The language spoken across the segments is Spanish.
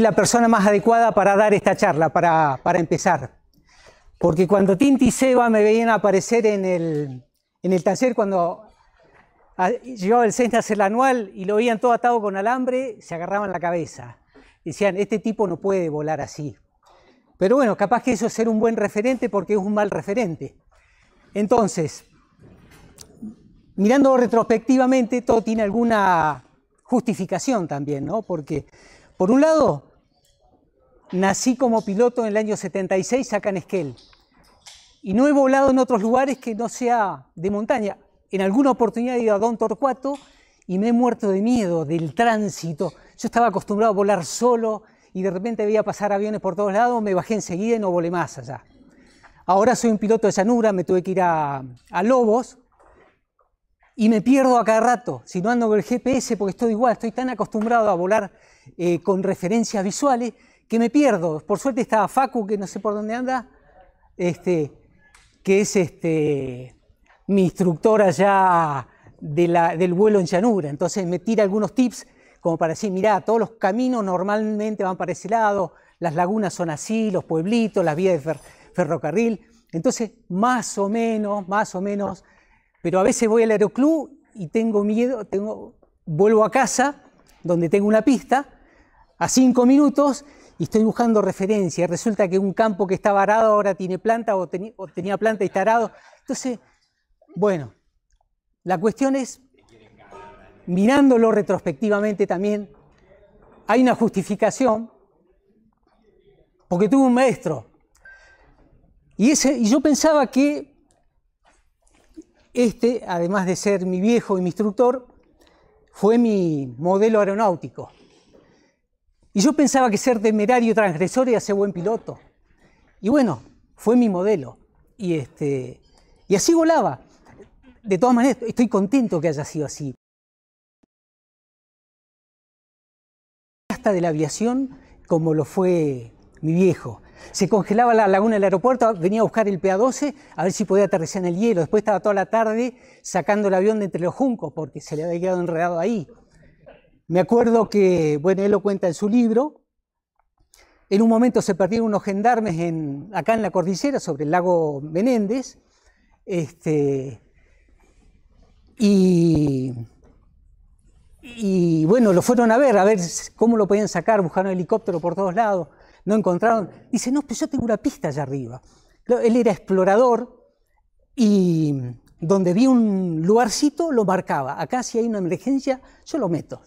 la persona más adecuada para dar esta charla, para, empezar. Porque cuando Tinti y Seba me veían aparecer en el, en el taller, cuando ah, llevaba el a hacer el anual y lo veían todo atado con alambre, se agarraban la cabeza. Decían, este tipo no puede volar así. Pero bueno, capaz que eso es ser un buen referente porque es un mal referente. Entonces, mirando retrospectivamente, todo tiene alguna justificación también, ¿no? Porque por un lado, nací como piloto en el año 76 acá en Esquel. Y no he volado en otros lugares que no sea de montaña. En alguna oportunidad he ido a Don Torcuato y me he muerto de miedo del tránsito. Yo estaba acostumbrado a volar solo y de repente veía pasar aviones por todos lados, me bajé enseguida y no volé más allá. Ahora soy un piloto de llanura, me tuve que ir a, Lobos y me pierdo a cada rato. Si no ando con el GPS, porque estoy igual, estoy tan acostumbrado a volar eh, con referencias visuales que me pierdo. Por suerte está Facu, que no sé por dónde anda, este, que es este, mi instructora allá del vuelo en llanura. Entonces me tira algunos tips como para decir, mirá, todos los caminos normalmente van para ese lado, las lagunas son así, los pueblitos, las vías de ferrocarril. Entonces, más o menos, más o menos, pero a veces voy al aeroclub y tengo miedo, tengo, vuelvo a casa donde tengo una pista, a cinco minutos y estoy buscando referencia. Resulta que un campo que estaba arado ahora tiene planta o, tenía planta y está arado. Entonces, bueno, la cuestión es, mirándolo retrospectivamente también, hay una justificación, porque tuve un maestro. Y, ese, y yo pensaba que este, además de ser mi viejo y mi instructor, fue mi modelo aeronáutico. Y yo pensaba que ser temerario, transgresor y ser buen piloto. Y bueno, fue mi modelo. Y, este, y así volaba. De todas maneras, estoy contento que haya sido así. Hasta de la aviación, como lo fue mi viejo. Se congelaba la laguna del aeropuerto, venía a buscar el PA-12 a ver si podía aterrizar en el hielo. Después estaba toda la tarde sacando el avión de entre los juncos porque se le había quedado enredado ahí. Me acuerdo que, bueno, él lo cuenta en su libro. En un momento se perdieron unos gendarmes acá en la cordillera, sobre el lago Menéndez. Este, y, y bueno, lo fueron a ver, a ver cómo lo podían sacar, buscaron helicóptero por todos lados no encontraron. Dice, no, pues yo tengo una pista allá arriba. Él era explorador y donde vi un lugarcito lo marcaba. Acá si hay una emergencia, yo lo meto.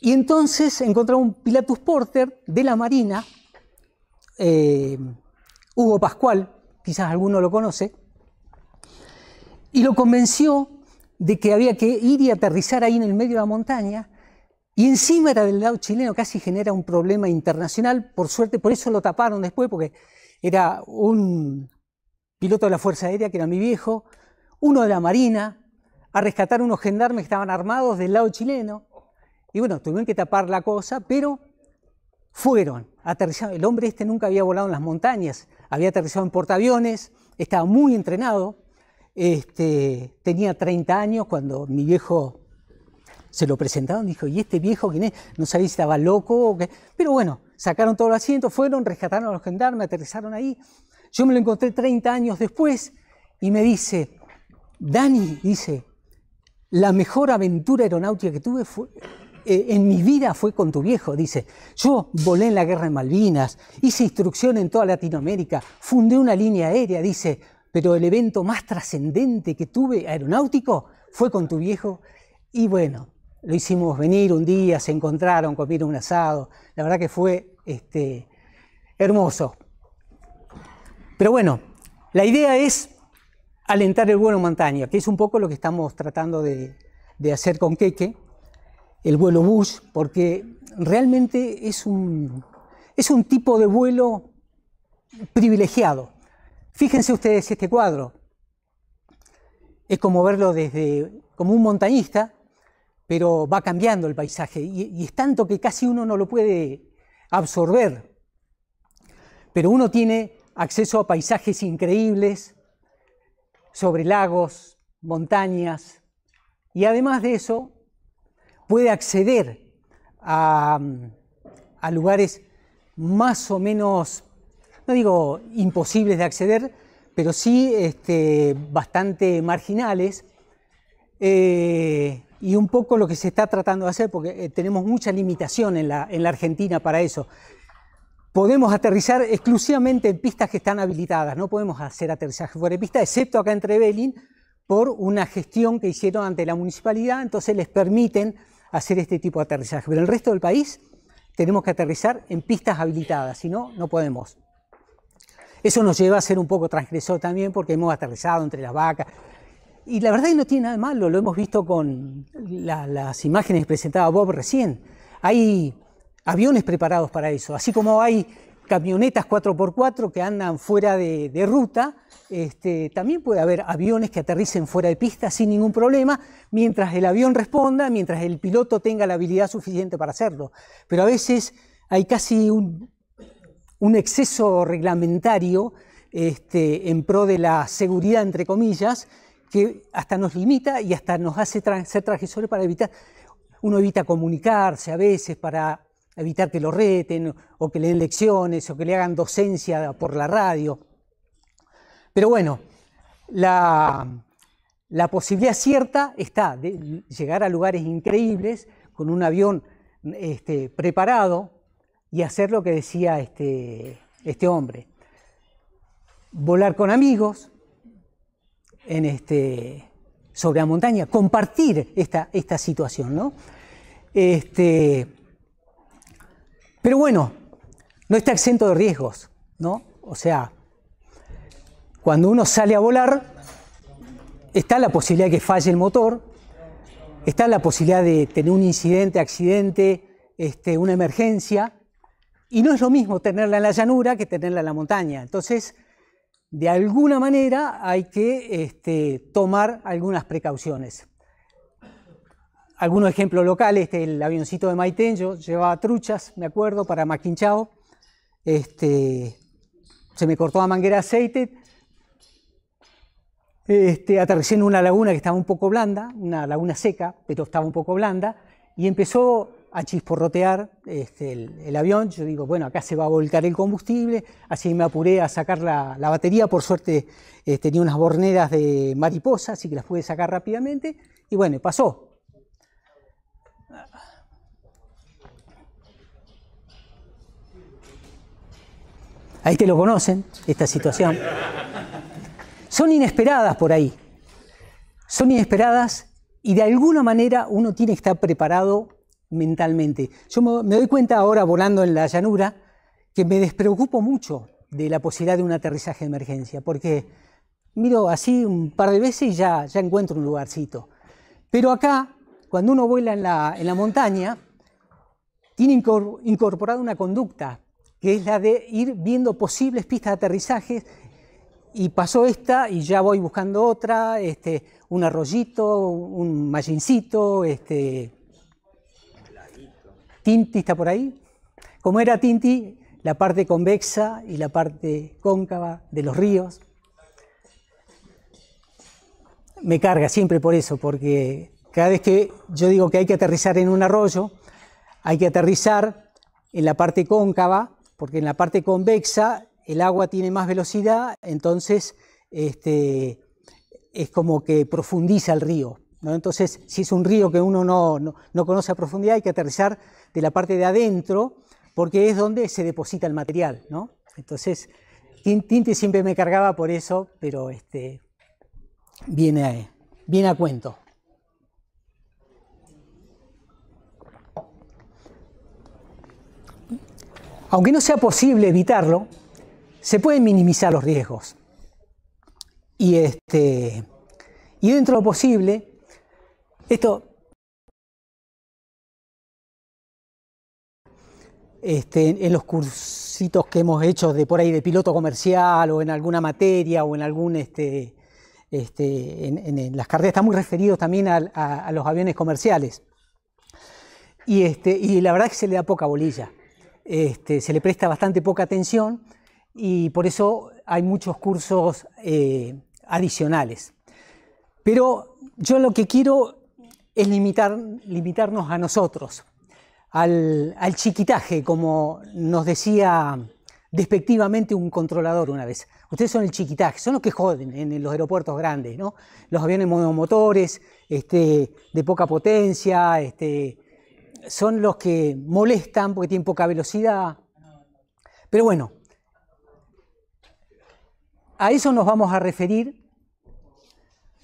Y entonces encontró un Pilatus Porter de la Marina, eh, Hugo Pascual, quizás alguno lo conoce, y lo convenció de que había que ir y aterrizar ahí en el medio de la montaña y encima era del lado chileno, casi genera un problema internacional, por suerte, por eso lo taparon después, porque era un piloto de la Fuerza Aérea, que era mi viejo, uno de la Marina, a rescatar unos gendarmes que estaban armados del lado chileno. Y bueno, tuvieron que tapar la cosa, pero fueron, aterrizaron. El hombre este nunca había volado en las montañas, había aterrizado en portaaviones, estaba muy entrenado, este, tenía 30 años cuando mi viejo se lo presentaron, dijo, ¿y este viejo quién es? No sabía si estaba loco o qué. Pero bueno, sacaron todos los asientos, fueron, rescataron a los gendarmes, aterrizaron ahí. Yo me lo encontré 30 años después y me dice, Dani, dice, la mejor aventura aeronáutica que tuve fue, eh, en mi vida fue con tu viejo, dice. Yo volé en la guerra de Malvinas, hice instrucción en toda Latinoamérica, fundé una línea aérea, dice, pero el evento más trascendente que tuve aeronáutico fue con tu viejo. Y bueno, lo hicimos venir un día, se encontraron, comieron un asado. La verdad que fue este, hermoso. Pero bueno, la idea es alentar el vuelo montaña, que es un poco lo que estamos tratando de, hacer con Keke, el vuelo bush porque realmente es un, es un tipo de vuelo privilegiado. Fíjense ustedes este cuadro. Es como verlo desde como un montañista pero va cambiando el paisaje y, es tanto que casi uno no lo puede absorber. Pero uno tiene acceso a paisajes increíbles sobre lagos, montañas y además de eso puede acceder a, lugares más o menos, no digo imposibles de acceder, pero sí este, bastante marginales. Eh, y un poco lo que se está tratando de hacer, porque eh, tenemos mucha limitación en la, en la Argentina para eso. Podemos aterrizar exclusivamente en pistas que están habilitadas, no podemos hacer aterrizaje fuera de pista, excepto acá entre Trevelin, por una gestión que hicieron ante la municipalidad, entonces les permiten hacer este tipo de aterrizaje. Pero el resto del país tenemos que aterrizar en pistas habilitadas, si no, no podemos. Eso nos lleva a ser un poco transgresor también porque hemos aterrizado entre las vacas, y la verdad que no tiene nada de malo, lo hemos visto con las imágenes que presentaba Bob recién. Hay aviones preparados para eso, así como hay camionetas 4x4 que andan fuera de, ruta, este, también puede haber aviones que aterricen fuera de pista sin ningún problema, mientras el avión responda, mientras el piloto tenga la habilidad suficiente para hacerlo. Pero a veces hay casi un, exceso reglamentario este, en pro de la seguridad, entre comillas, que hasta nos limita y hasta nos hace ser transgresores para evitar, uno evita comunicarse a veces para evitar que lo reten o que le den lecciones o que le hagan docencia por la radio. Pero bueno, la, posibilidad cierta está de llegar a lugares increíbles con un avión este, preparado y hacer lo que decía este, este hombre. Volar con amigos, este, sobre la montaña, compartir esta, esta situación. ¿no? Este, pero bueno, no está exento de riesgos, ¿no? O sea, cuando uno sale a volar, está la posibilidad de que falle el motor, está la posibilidad de tener un incidente, accidente, este, una emergencia, y no es lo mismo tenerla en la llanura que tenerla en la montaña. Entonces, de alguna manera hay que este, tomar algunas precauciones. Algunos ejemplos locales, este, el avioncito de Maiten, yo llevaba truchas, me acuerdo, para Maquinchao. Este, se me cortó la manguera de aceite. Este, aterricé en una laguna que estaba un poco blanda, una laguna seca, pero estaba un poco blanda, y empezó a chisporrotear este, el, avión. Yo digo, bueno, acá se va a volcar el combustible, así me apuré a sacar la, batería. Por suerte eh, tenía unas borneras de mariposa, así que las pude sacar rápidamente. Y bueno, pasó. Ahí te lo conocen, esta situación. Son inesperadas por ahí. Son inesperadas y de alguna manera uno tiene que estar preparado mentalmente. Yo me doy cuenta ahora volando en la llanura que me despreocupo mucho de la posibilidad de un aterrizaje de emergencia, porque miro así un par de veces y ya, ya encuentro un lugarcito. Pero acá, cuando uno vuela en la, montaña, tiene incorporada una conducta, que es la de ir viendo posibles pistas de aterrizaje y pasó esta y ya voy buscando otra, este, un arroyito, un mallincito... este, Tinti está por ahí. Como era Tinti, la parte convexa y la parte cóncava de los ríos. Me carga siempre por eso, porque cada vez que yo digo que hay que aterrizar en un arroyo, hay que aterrizar en la parte cóncava, porque en la parte convexa el agua tiene más velocidad, entonces este, es como que profundiza el río. Entonces, si es un río que uno no, conoce a profundidad, hay que aterrizar de la parte de adentro, porque es donde se deposita el material. Entonces, Tinti siempre me cargaba por eso, pero este, viene, a, viene a cuento. Aunque no sea posible evitarlo, se pueden minimizar los riesgos. Y, este, y dentro de lo posible, esto, este, en los cursitos que hemos hecho de por ahí de piloto comercial o en alguna materia o en algún este, este en, las carreras están muy referidos también a, los aviones comerciales. Y, este, y la verdad es que se le da poca bolilla, este, se le presta bastante poca atención y por eso hay muchos cursos eh, adicionales. Pero yo lo que quiero es limitar, limitarnos a nosotros, al, chiquitaje, como nos decía despectivamente un controlador una vez. Ustedes son el chiquitaje, son los que joden en los aeropuertos grandes, ¿no? Los aviones monomotores, este, de poca potencia, este, son los que molestan porque tienen poca velocidad. Pero bueno, a eso nos vamos a referir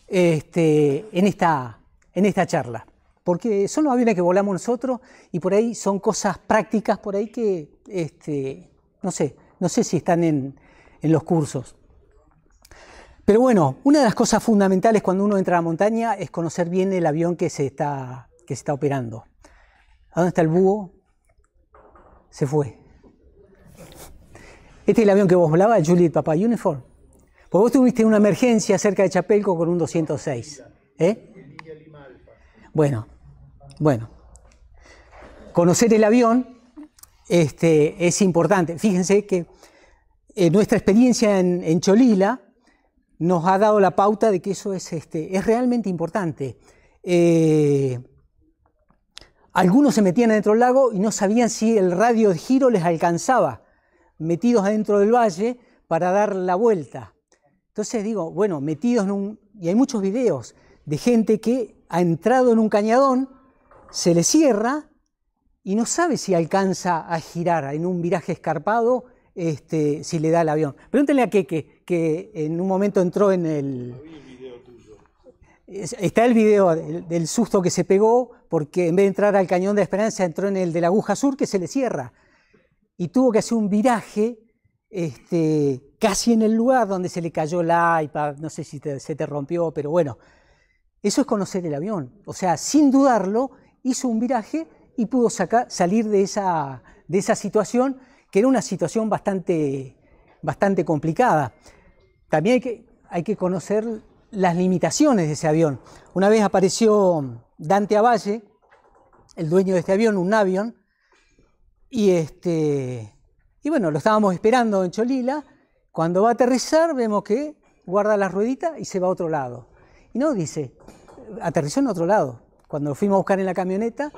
este, en esta en esta charla, porque son los aviones que volamos nosotros y por ahí son cosas prácticas por ahí que, este, no sé, no sé si están en, los cursos. Pero bueno, una de las cosas fundamentales cuando uno entra a la montaña es conocer bien el avión que se está, que se está operando. ¿A dónde está el búho? Se fue. Este es el avión que vos volabas Juliet Papa Uniform. porque vos tuviste una emergencia cerca de Chapelco con un 206. ¿Eh? Bueno, bueno. Conocer el avión este, es importante. Fíjense que eh, nuestra experiencia en, Cholila nos ha dado la pauta de que eso es, este, es realmente importante. Eh, algunos se metían adentro del lago y no sabían si el radio de giro les alcanzaba, metidos adentro del valle para dar la vuelta. Entonces digo, bueno, metidos en un... Y hay muchos videos de gente que ha entrado en un cañadón, se le cierra y no sabe si alcanza a girar en un viraje escarpado, este, si le da el avión. Pregúntenle a Keke, que en un momento entró en el... Está el video del susto que se pegó porque en vez de entrar al cañón de Esperanza entró en el de la aguja sur que se le cierra y tuvo que hacer un viraje este, casi en el lugar donde se le cayó la iPad, no sé si se te rompió, pero bueno, eso es conocer el avión. O sea, sin dudarlo, hizo un viraje y pudo salir de esa, de esa situación, que era una situación bastante, bastante complicada. También hay que, hay que conocer las limitaciones de ese avión. Una vez apareció Dante Avalle, el dueño de este avión, un avión, y, este, y bueno, lo estábamos esperando en Cholila. Cuando va a aterrizar, vemos que guarda las rueditas y se va a otro lado. Y no, dice, aterrizó en otro lado. Cuando lo fuimos a buscar en la camioneta,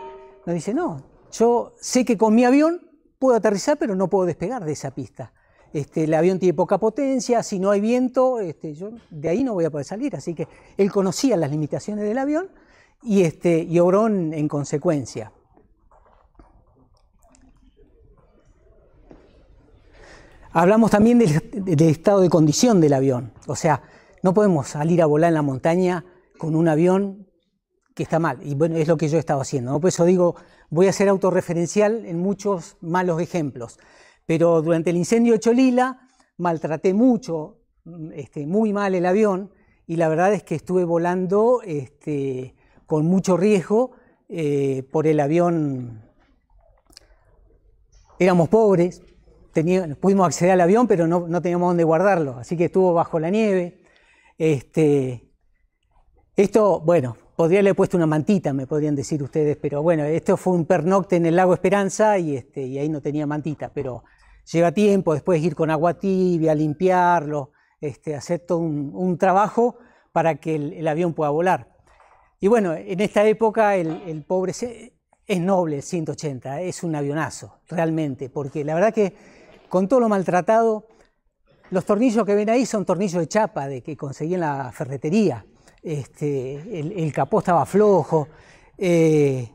nos dice, no, yo sé que con mi avión puedo aterrizar, pero no puedo despegar de esa pista. Este, el avión tiene poca potencia, si no hay viento, este, yo de ahí no voy a poder salir. Así que él conocía las limitaciones del avión y, este, obró en, consecuencia. Hablamos también del, estado de condición del avión, o sea, no podemos salir a volar en la montaña con un avión que está mal. Y bueno, es lo que yo he estado haciendo. ¿no? Por eso digo, voy a ser autorreferencial en muchos malos ejemplos. Pero durante el incendio de Cholila maltraté mucho, este, muy mal el avión, y la verdad es que estuve volando este, con mucho riesgo eh, por el avión. Éramos pobres, pudimos acceder al avión, pero no, no teníamos dónde guardarlo, así que estuvo bajo la nieve. Este, esto, bueno, podría he puesto una mantita, me podrían decir ustedes, pero bueno, esto fue un pernocte en el lago Esperanza y, este, y ahí no tenía mantita, pero lleva tiempo, después ir con agua tibia, limpiarlo, este, hacer todo un, trabajo para que el, avión pueda volar. Y bueno, en esta época el, pobre es noble, el 180, es un avionazo, realmente, porque la verdad que con todo lo maltratado, los tornillos que ven ahí son tornillos de chapa de que conseguí en la ferretería. Este, el, capó estaba flojo. Eh,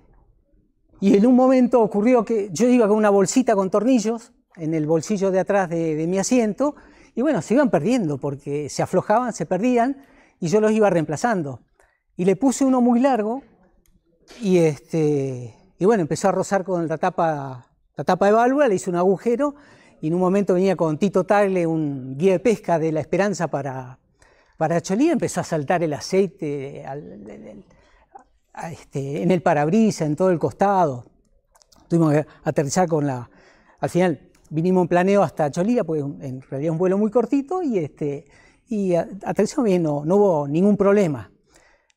y en un momento ocurrió que yo iba con una bolsita con tornillos en el bolsillo de atrás de, mi asiento y bueno, se iban perdiendo porque se aflojaban, se perdían y yo los iba reemplazando. Y le puse uno muy largo y, este, y bueno, empezó a rozar con la tapa, la tapa de válvula, le hice un agujero y en un momento venía con Tito Tagle, un guía de pesca de La Esperanza para, para empezó a saltar el aceite este, en el parabrisas, en todo el costado. Tuvimos que aterrizar con la... Al final vinimos en planeo hasta Cholía, pues en realidad un vuelo muy cortito, y, este, y aterrizamos bien, no, hubo ningún problema.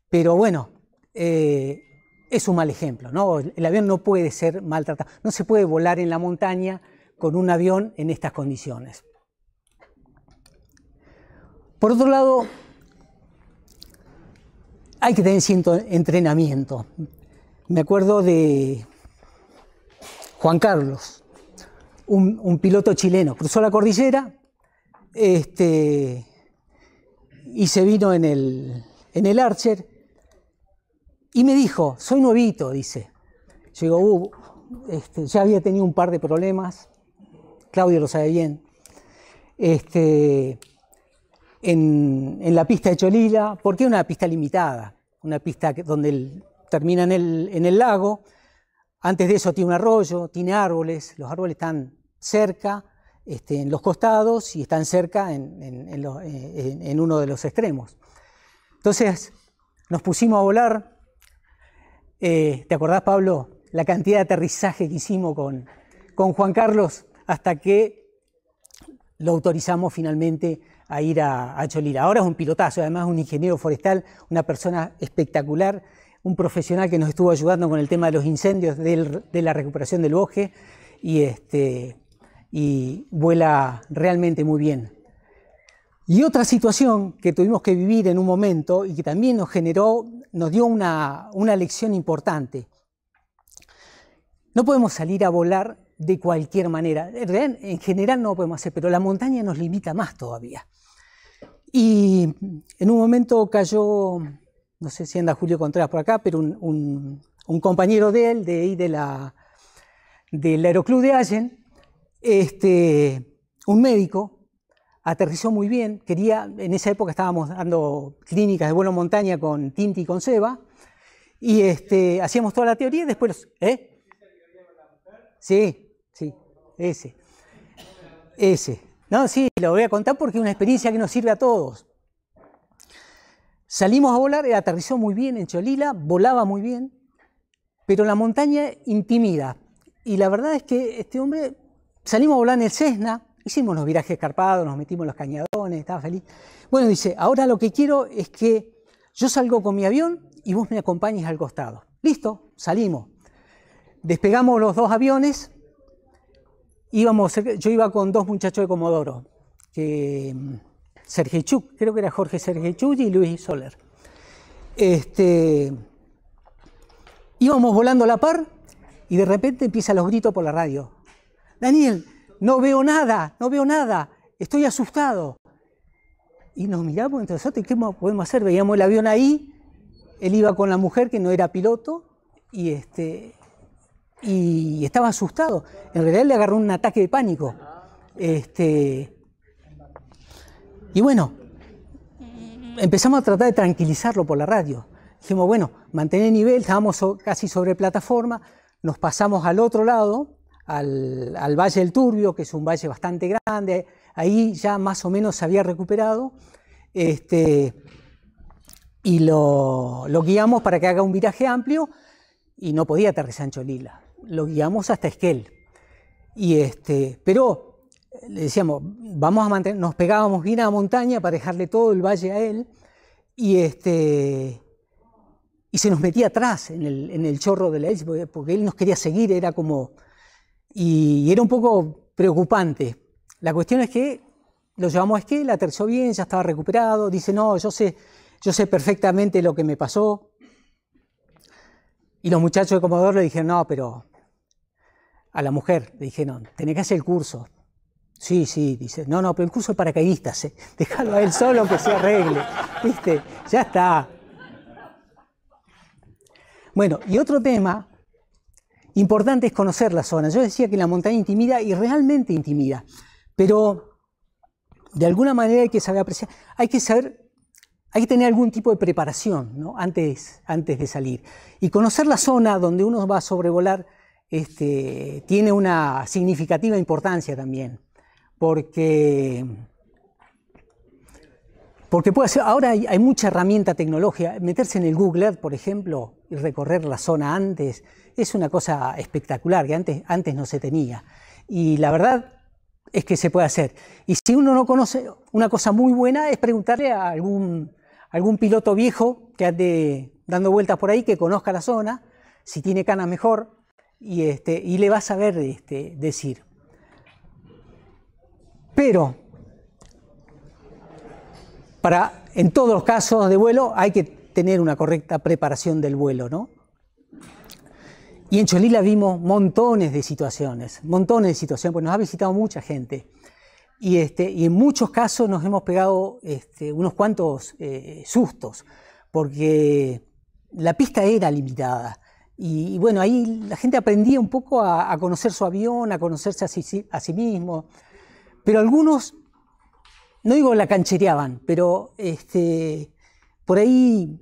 Pero bueno, eh, es un mal ejemplo, ¿no? El avión no puede ser maltratado, no se puede volar en la montaña con un avión en estas condiciones. Por otro lado, hay que tener cierto entrenamiento. Me acuerdo de Juan Carlos, un, piloto chileno. Cruzó la cordillera este, y se vino en el, Archer y me dijo, soy nuevito, dice. Llegó, uh, este, ya había tenido un par de problemas Claudio lo sabe bien, este, en, la pista de Cholila, porque es una pista limitada, una pista donde termina en el, lago, antes de eso tiene un arroyo, tiene árboles, los árboles están cerca, este, en los costados y están cerca eh, en, uno de los extremos. Entonces nos pusimos a volar. Eh, ¿Te acordás, Pablo, la cantidad de aterrizaje que hicimos con Juan Carlos? hasta que lo autorizamos finalmente a ir a, a Cholila. Ahora es un pilotazo, además un ingeniero forestal, una persona espectacular, un profesional que nos estuvo ayudando con el tema de los incendios, de la recuperación del bosque, y, este, y vuela realmente muy bien. Y otra situación que tuvimos que vivir en un momento y que también nos generó, nos dio una lección importante. No podemos salir a volar de cualquier manera. En general no lo podemos hacer, pero la montaña nos limita más todavía. Y en un momento cayó, no sé si anda Julio Contreras por acá, pero un, compañero de él, de ahí de la, del Aeroclub de Allen, este, un médico, aterrizó muy bien, quería, en esa época estábamos dando clínicas de vuelo montaña con Tinti y con Seba, y este, hacíamos toda la teoría y después... ¿eh? Sí, ese. Ese. No, sí, lo voy a contar porque es una experiencia que nos sirve a todos. Salimos a volar, aterrizó muy bien en Cholila, volaba muy bien, pero la montaña intimida. Y la verdad es que este hombre, salimos a volar en el Cessna, hicimos los virajes escarpados, nos metimos los cañadones, estaba feliz. Bueno, dice, ahora lo que quiero es que yo salgo con mi avión y vos me acompañes al costado. Listo, salimos. Despegamos los dos aviones, íbamos, yo iba con dos muchachos de Comodoro, que, mm, Sergei Chuk, creo que era Jorge Sergio Chuk y Luis Soler. Este, íbamos volando a la par y de repente empiezan los gritos por la radio. Daniel, no veo nada, no veo nada, estoy asustado. Y nos miramos entre ¿qué podemos hacer? Veíamos el avión ahí, él iba con la mujer que no era piloto y, este, y estaba asustado. En realidad le agarró un ataque de pánico. Este, y bueno, empezamos a tratar de tranquilizarlo por la radio. Dijimos, bueno, mantener el nivel, estábamos casi sobre plataforma, nos pasamos al otro lado, al, Valle del Turbio, que es un valle bastante grande, ahí ya más o menos se había recuperado, este, y lo, lo guiamos para que haga un viraje amplio, y no podía aterrizar en Cholila lo guiamos hasta Esquel. Y este, pero le decíamos, vamos a mantener, nos pegábamos bien a la montaña para dejarle todo el valle a él, y este y se nos metía atrás en el, chorro de la Elche, porque, él nos quería seguir, era como. Y, era un poco preocupante. La cuestión es que lo llevamos a Esquel, aterrizó bien, ya estaba recuperado, dice, no, yo sé, yo sé perfectamente lo que me pasó. Y los muchachos de Comodoro le dijeron, no, pero a la mujer, le no tenés que hacer el curso. Sí, sí, dice, no, no, pero el curso para paracaidistas, ¿eh? déjalo a él solo que se arregle, ¿viste? Ya está. Bueno, y otro tema importante es conocer la zona. Yo decía que la montaña intimida y realmente intimida, pero de alguna manera hay que saber apreciar, hay que saber hay que tener algún tipo de preparación ¿no? antes, antes de salir. Y conocer la zona donde uno va a sobrevolar este, tiene una significativa importancia también, porque, porque ahora hay, mucha herramienta tecnológica, meterse en el Google Earth, por ejemplo, y recorrer la zona antes, es una cosa espectacular que antes, antes no se tenía. Y la verdad es que se puede hacer. Y si uno no conoce, una cosa muy buena es preguntarle a algún, algún piloto viejo que ande dando vueltas por ahí, que conozca la zona, si tiene canas mejor, este, y, le vas a saber este, decir. Pero para, en todos los casos de vuelo hay que tener una correcta preparación del vuelo, ¿no? Y en Cholila vimos montones de situaciones, montones de situaciones, porque nos ha visitado mucha gente. Y, este, y en muchos casos nos hemos pegado unos cuantos eh, sustos, porque la pista era limitada. Y, bueno, ahí la gente aprendía un poco a, conocer su avión, a conocerse a sí, mismo. Pero algunos, no digo la canchereaban, pero este, por ahí,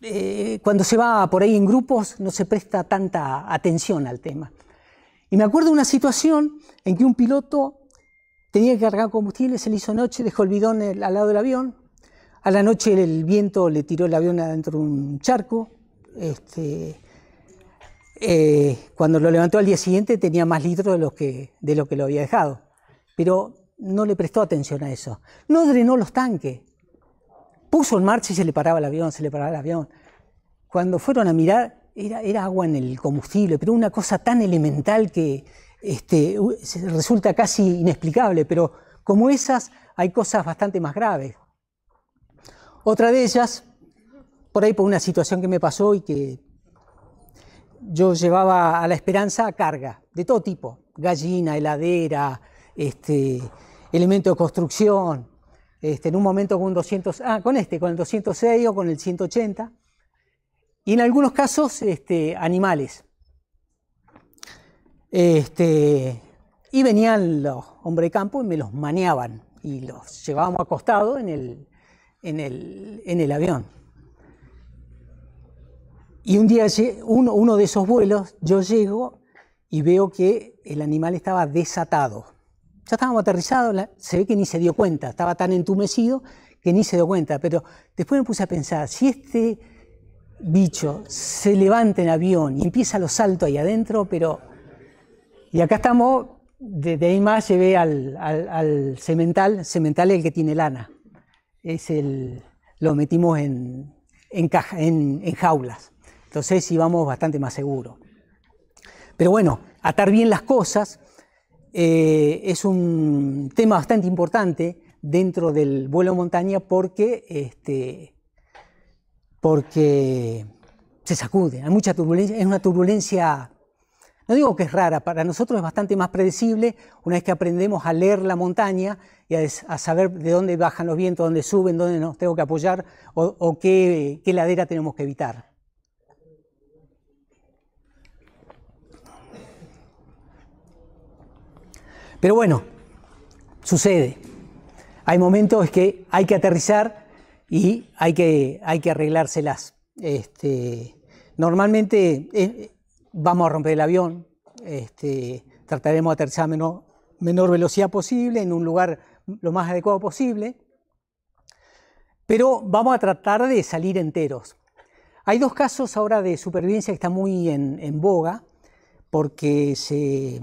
eh, cuando se va por ahí en grupos, no se presta tanta atención al tema. Y me acuerdo de una situación en que un piloto tenía que cargar combustible, se le hizo noche, dejó el bidón al lado del avión. A la noche el viento le tiró el avión adentro de un charco. Este, eh, cuando lo levantó al día siguiente tenía más litros de lo, que, de lo que lo había dejado, pero no le prestó atención a eso. No drenó los tanques. Puso en marcha y se le paraba el avión, se le paraba el avión. Cuando fueron a mirar, era, era agua en el combustible, pero una cosa tan elemental que este, resulta casi inexplicable, pero como esas hay cosas bastante más graves. Otra de ellas, por ahí por una situación que me pasó y que yo llevaba a la esperanza a carga, de todo tipo, gallina, heladera, este, elemento de construcción, este, en un momento con 200, ah, con este, con el 206 o con el 180, y en algunos casos este, animales. Este, y venían los hombres de campo y me los maneaban y los llevábamos acostados en el avión. Y un día, uno, de esos vuelos, yo llego y veo que el animal estaba desatado. Ya estábamos aterrizados, se ve que ni se dio cuenta, estaba tan entumecido que ni se dio cuenta. Pero después me puse a pensar, si este bicho se levanta en avión y empieza los saltos ahí adentro, pero... Y acá estamos, de ahí más llevé al, al, al cemental, cemental es el que tiene lana. Es el, lo metimos en, en jaulas. Entonces vamos bastante más seguros. Pero bueno, atar bien las cosas eh, es un tema bastante importante dentro del vuelo montaña porque, este, porque se sacude, hay mucha turbulencia, es una turbulencia, no digo que es rara, para nosotros es bastante más predecible una vez que aprendemos a leer la montaña y a, saber de dónde bajan los vientos, dónde suben, dónde nos tengo que apoyar o, qué ladera tenemos que evitar. Pero bueno, sucede. Hay momentos que hay que aterrizar y hay que, hay que arreglárselas. Este, normalmente eh, vamos a romper el avión, este, trataremos de aterrizar a menor, menor velocidad posible, en un lugar lo más adecuado posible, pero vamos a tratar de salir enteros. Hay dos casos ahora de supervivencia que están muy en, en boga, porque se,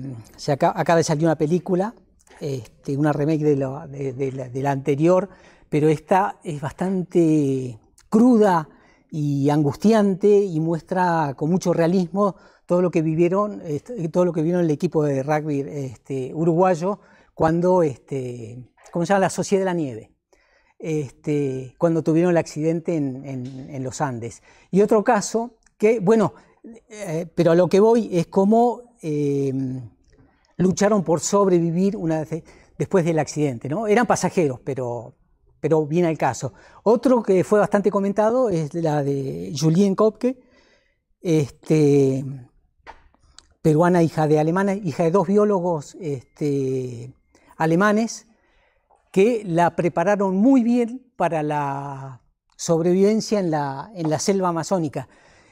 acaba, de salir una película, este, una remake de la, anterior, pero esta es bastante cruda y angustiante y muestra con mucho realismo todo lo que vivieron, este, todo lo que vivieron el equipo de rugby este, uruguayo cuando, ¿cómo se llama? La Sociedad de la Nieve. cuando tuvieron el accidente en los Andes. Y otro caso que, bueno, eh, pero a lo que voy es cómo eh, lucharon por sobrevivir una vez, después del accidente. Eran pasajeros, pero, viene el caso. Otro que fue bastante comentado es la de Julien Kopke, este, peruana hija de alemana, hija de dos biólogos este, alemanes, que la prepararon muy bien para la sobrevivencia en la selva amazónica.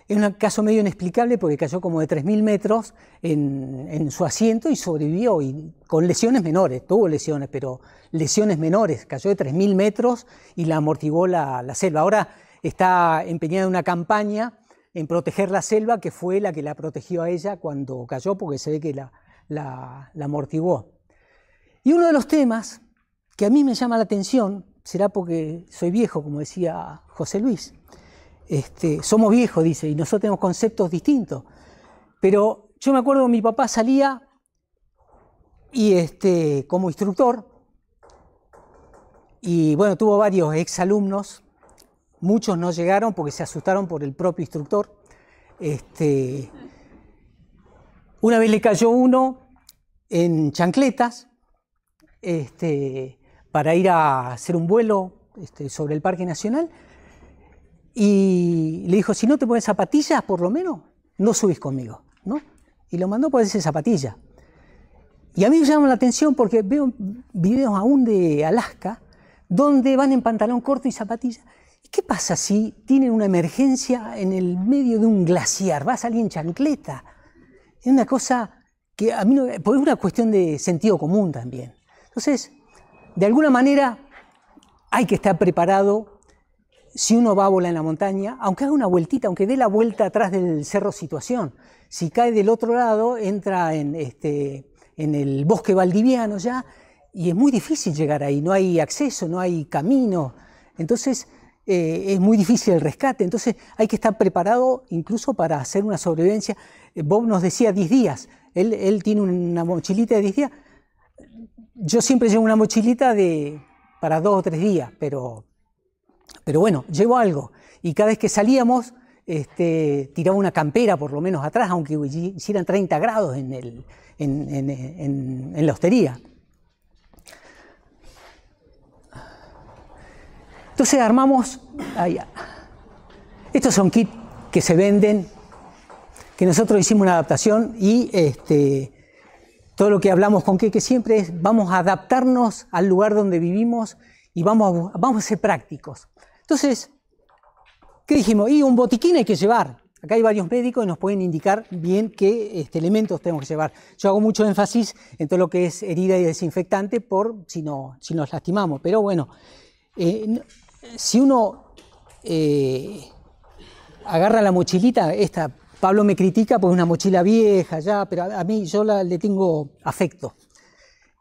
Es un caso medio inexplicable porque cayó como de 3.000 metros en, su asiento y sobrevivió, con lesiones menores, tuvo lesiones, pero lesiones menores, cayó de 3.000 metros y la amortiguó la, selva. Ahora está empeñada en una campaña en proteger la selva, que fue la que la protegió a ella cuando cayó, porque se ve que la, la amortiguó. Y uno de los temas que a mí me llama la atención, será porque soy viejo, como decía José Luis, este, somos viejos, dice, y nosotros tenemos conceptos distintos. Pero yo me acuerdo que mi papá salía y este, como instructor, y bueno, tuvo varios exalumnos, muchos no llegaron porque se asustaron por el propio instructor. Este, una vez le cayó uno en chancletas para ir a hacer un vuelo sobre el Parque Nacional y le dijo, si no te pones zapatillas, por lo menos, no subís conmigo, ¿no? Y lo mandó a ponerse zapatillas. Y a mí me llama la atención porque veo videos aún de Alaska donde van en pantalón corto y zapatillas. ¿Qué pasa si tienen una emergencia en el medio de un glaciar? ¿Va a salir en chancleta? Es una cosa que a mí no, es una cuestión de sentido común también. Entonces, de alguna manera hay que estar preparado si uno va a volar en la montaña, aunque haga una vueltita, aunque dé la vuelta atrás del cerro situación, si cae del otro lado, entra en, este, en el bosque valdiviano ya, y es muy difícil llegar ahí, no hay acceso, no hay camino, entonces eh, es muy difícil el rescate, entonces hay que estar preparado incluso para hacer una sobrevivencia. Bob eh, nos decía 10 días, él, tiene una mochilita de 10 días, yo siempre llevo una mochilita de, para dos o tres días, pero pero bueno, llegó algo. Y cada vez que salíamos, este, tiraba una campera por lo menos atrás, aunque hicieran 30 grados en, la hostería. Entonces armamos... Estos son kits que se venden, que nosotros hicimos una adaptación y este, todo lo que hablamos con que siempre es vamos a adaptarnos al lugar donde vivimos y vamos a ser prácticos. Entonces, ¿qué dijimos? Y un botiquín hay que llevar. Acá hay varios médicos y nos pueden indicar bien qué este, elementos tenemos que llevar. Yo hago mucho énfasis en todo lo que es herida y desinfectante por si, nos lastimamos. Pero bueno, eh, si uno eh, agarra la mochilita, esta, Pablo me critica por una mochila vieja ya, pero a, mí yo le tengo afecto.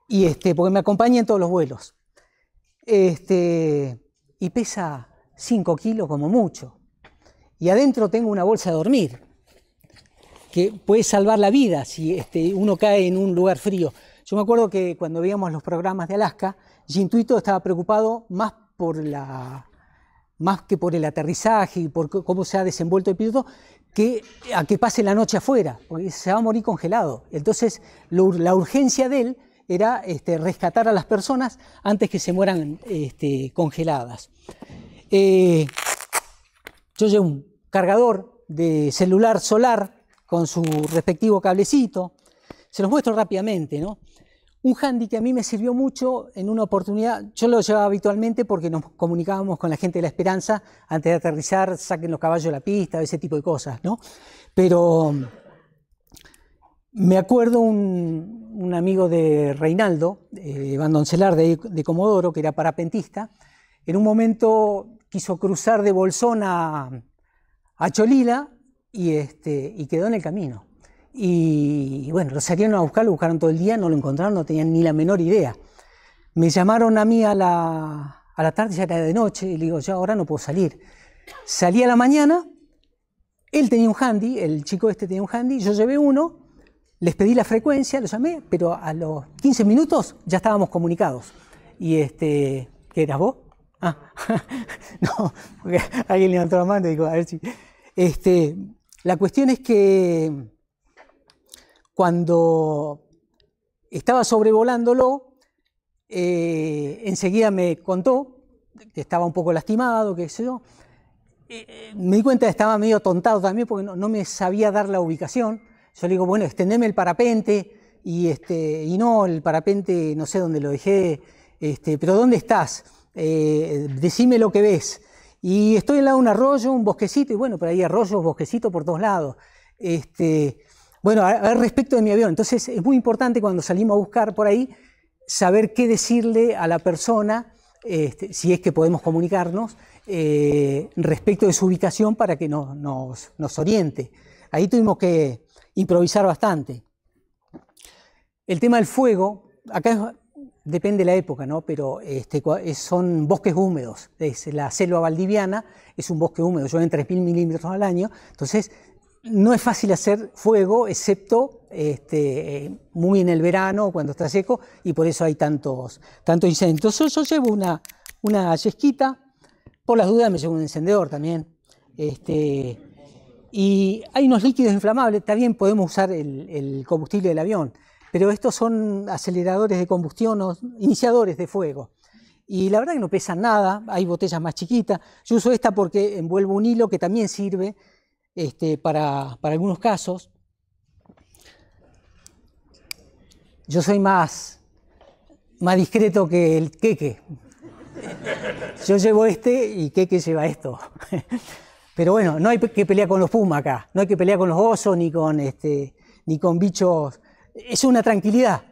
Y este, porque me acompaña en todos los vuelos. Este, y pesa 5 kilos como mucho. Y adentro tengo una bolsa de dormir, que puede salvar la vida si este, uno cae en un lugar frío. Yo me acuerdo que cuando veíamos los programas de Alaska, Gintuito estaba preocupado más por la más que por el aterrizaje y por cómo se ha desenvuelto el piloto, que a que pase la noche afuera, porque se va a morir congelado. Entonces, la urgencia de él era este, rescatar a las personas antes que se mueran este, congeladas. Eh, yo llevo un cargador de celular solar con su respectivo cablecito. Se los muestro rápidamente, ¿no? Un handy que a mí me sirvió mucho en una oportunidad, yo lo llevaba habitualmente porque nos comunicábamos con la gente de La Esperanza antes de aterrizar, saquen los caballos de la pista, ese tipo de cosas, ¿no? Pero me acuerdo un, amigo de Reinaldo, eh, de Comodoro, que era parapentista, en un momento quiso cruzar de Bolsón a, Cholila y, este, y quedó en el camino. Y, bueno, lo salieron a buscar, lo buscaron todo el día, no lo encontraron, no tenían ni la menor idea. Me llamaron a mí a la, tarde, ya era de noche, y le digo, yo ahora no puedo salir. Salí a la mañana, él tenía un handy, el chico este tenía un handy, yo llevé uno, les pedí la frecuencia, lo llamé, pero a los 15 minutos ya estábamos comunicados. Y este, ¿qué eras vos? Ah, no, porque alguien levantó la mano y digo, a ver si. Este, la cuestión es que cuando estaba sobrevolándolo, eh, enseguida me contó que estaba un poco lastimado, que sé yo. Eh, eh, me di cuenta que estaba medio tontado también porque no, me sabía dar la ubicación. Yo le digo, bueno, extendeme el parapente y, este, y no, el parapente no sé dónde lo dejé, este, pero ¿dónde estás? Eh, decime lo que ves. Y estoy al lado de un arroyo, un bosquecito, y bueno, por ahí arroyos, bosquecito por todos lados. Este, bueno, a, respecto de mi avión, entonces es muy importante cuando salimos a buscar por ahí saber qué decirle a la persona, este, si es que podemos comunicarnos, eh, respecto de su ubicación para que nos, oriente. Ahí tuvimos que improvisar bastante. El tema del fuego, acá Depende de la época, ¿no? Pero este, son bosques húmedos. la selva valdiviana es un bosque húmedo, llueven 3.000 milímetros al año. Entonces, no es fácil hacer fuego, excepto este, eh, muy en el verano, cuando está seco, y por eso hay tantos, tantos incendios. Yo, llevo una, una yesquita, por las dudas me llevo un encendedor también. Este, y hay unos líquidos inflamables, también podemos usar el combustible del avión. Pero estos son aceleradores de combustión o iniciadores de fuego. Y la verdad que no pesan nada, hay botellas más chiquitas. Yo uso esta porque envuelvo un hilo que también sirve este, para, algunos casos. Yo soy más, más discreto que el queque. Yo llevo este y queque lleva esto. Pero bueno, no hay que pelear con los pumas acá, no hay que pelear con los osos ni con, este, ni con bichos es una tranquilidad,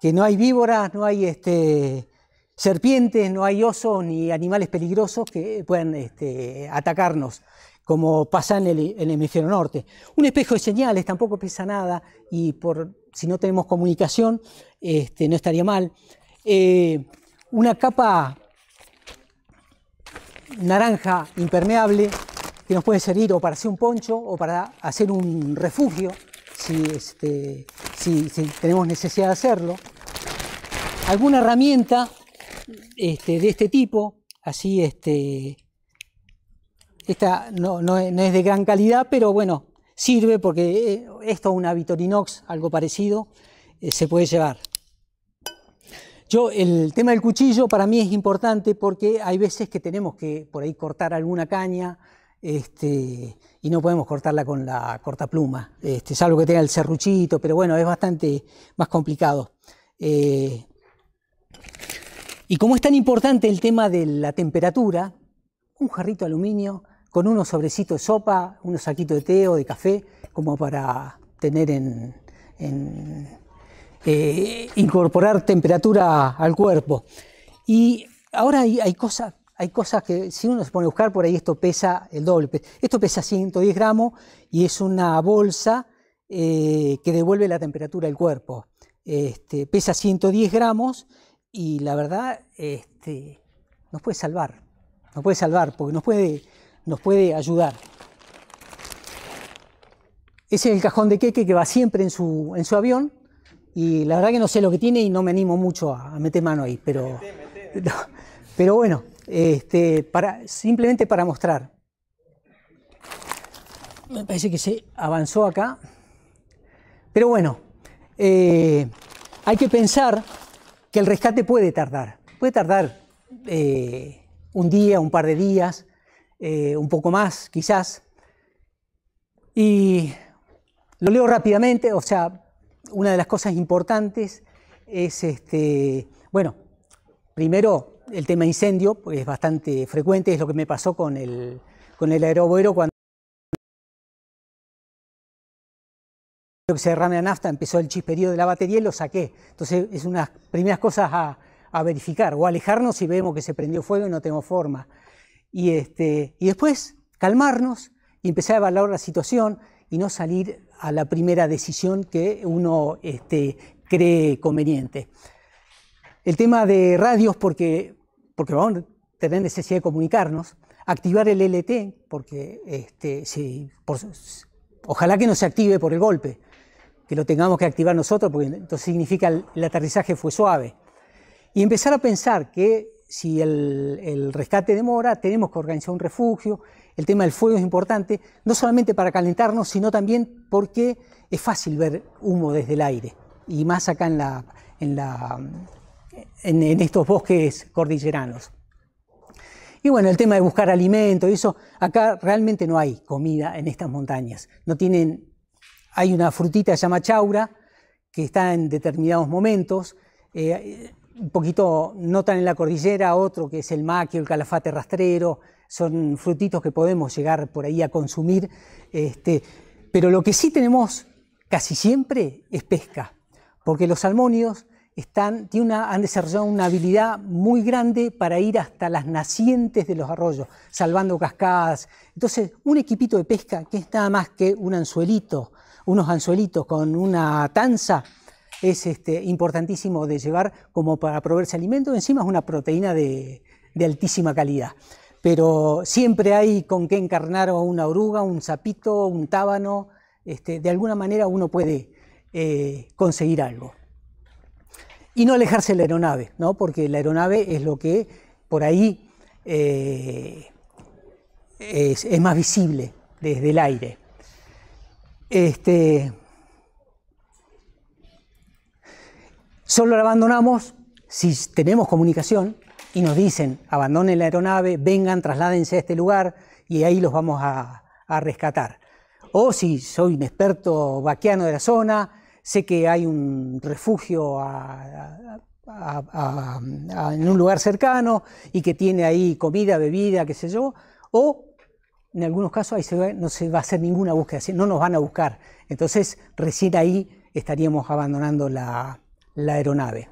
que no hay víboras, no hay este, serpientes, no hay osos ni animales peligrosos que puedan este, atacarnos, como pasa en el, hemisferio norte. Un espejo de señales tampoco pesa nada y por, si no tenemos comunicación este, no estaría mal. Eh, una capa naranja impermeable que nos puede servir o para hacer un poncho o para hacer un refugio si este, si, tenemos necesidad de hacerlo. Alguna herramienta este, de este tipo, así este, esta no, es de gran calidad, pero bueno, sirve porque eh, esto es una Vitorinox, algo parecido, eh, se puede llevar. Yo, el tema del cuchillo para mí es importante porque hay veces que tenemos que por ahí cortar alguna caña, este, y no podemos cortarla con la cortapluma, este, salvo que tenga el serruchito, pero bueno, es bastante más complicado. Eh, y como es tan importante el tema de la temperatura, un jarrito de aluminio con unos sobrecitos de sopa, unos saquitos de té o de café, como para tener en, eh, incorporar temperatura al cuerpo. Y ahora hay cosas hay cosas que si uno se pone a buscar por ahí esto pesa el doble. Esto pesa 110 gramos y es una bolsa eh, que devuelve la temperatura del cuerpo. Este, pesa 110 gramos y la verdad este, nos puede salvar, nos puede salvar porque nos puede, nos puede ayudar. Ese es el cajón de queque que va siempre en su, en su avión y la verdad que no sé lo que tiene y no me animo mucho a, meter mano ahí, pero, pero bueno este, para, simplemente para mostrar. Me parece que se avanzó acá. Pero bueno, eh, hay que pensar que el rescate puede tardar. Puede tardar eh, un día, un par de días, eh, un poco más quizás. Y lo leo rápidamente, o sea, una de las cosas importantes es, este, bueno, primero el tema incendio pues, es bastante frecuente, es lo que me pasó con el, con el cuando se derrame la nafta, empezó el chisperío de la batería y lo saqué. Entonces es unas primeras cosas a, verificar o alejarnos si vemos que se prendió fuego y no tengo forma. Y, este, y después calmarnos y empezar a evaluar la situación y no salir a la primera decisión que uno este, cree conveniente. El tema de radios, porque porque vamos a tener necesidad de comunicarnos, activar el LT, porque este, ojalá que no se active por el golpe, que lo tengamos que activar nosotros, porque entonces significa el, el aterrizaje fue suave. Y empezar a pensar que si el, el, rescate demora, tenemos que organizar un refugio, el tema del fuego es importante, no solamente para calentarnos, sino también porque es fácil ver humo desde el aire, y más acá en la, en la en, estos bosques cordilleranos. Y bueno, el tema de buscar alimento y eso, acá realmente no hay comida en estas montañas. No tienen, hay una frutita que llama chaura, que está en determinados momentos, eh, un poquito no tan en la cordillera, otro que es el maquio, el calafate rastrero, son frutitos que podemos llegar por ahí a consumir. Este, pero lo que sí tenemos casi siempre es pesca, porque los salmónidos han desarrollado una habilidad muy grande para ir hasta las nacientes de los arroyos, salvando cascadas. Entonces, un equipito de pesca, que es nada más que un anzuelito, unos anzuelitos con una tanza, es este, importantísimo de llevar como para proveerse alimento. Encima es una proteína de, altísima calidad. Pero siempre hay con qué encarnar una oruga, un sapito, un tábano. Este, de alguna manera uno puede eh, conseguir algo y no alejarse de la aeronave, ¿no? porque la aeronave es lo que por ahí eh, es, más visible desde el aire. Este, solo la abandonamos si tenemos comunicación y nos dicen, abandonen la aeronave, vengan, trasládense a este lugar y ahí los vamos a, a rescatar. O si soy un experto vaquiano de la zona sé que hay un refugio en un lugar cercano y que tiene ahí comida, bebida, qué sé yo, o en algunos casos ahí se no se va a hacer ninguna búsqueda, no nos van a buscar. Entonces, recién ahí estaríamos abandonando la aeronave.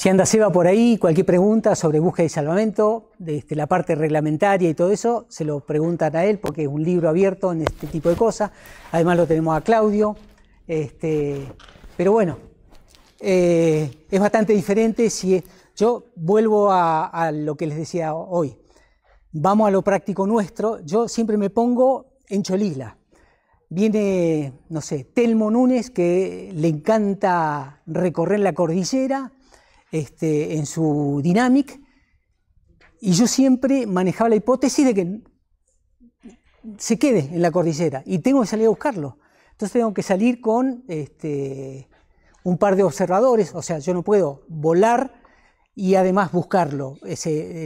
Si anda Seba por ahí, cualquier pregunta sobre búsqueda y salvamento, desde este, la parte reglamentaria y todo eso, se lo preguntan a él porque es un libro abierto en este tipo de cosas. Además lo tenemos a Claudio. Este, pero bueno, eh, es bastante diferente si yo vuelvo a, a lo que les decía hoy. Vamos a lo práctico nuestro. Yo siempre me pongo en Cholila viene, no sé, Telmo Núñez, que le encanta recorrer la cordillera este, en su dinámica y yo siempre manejaba la hipótesis de que se quede en la cordillera y tengo que salir a buscarlo. Entonces tengo que salir con este, un par de observadores, o sea, yo no puedo volar y además buscarlo.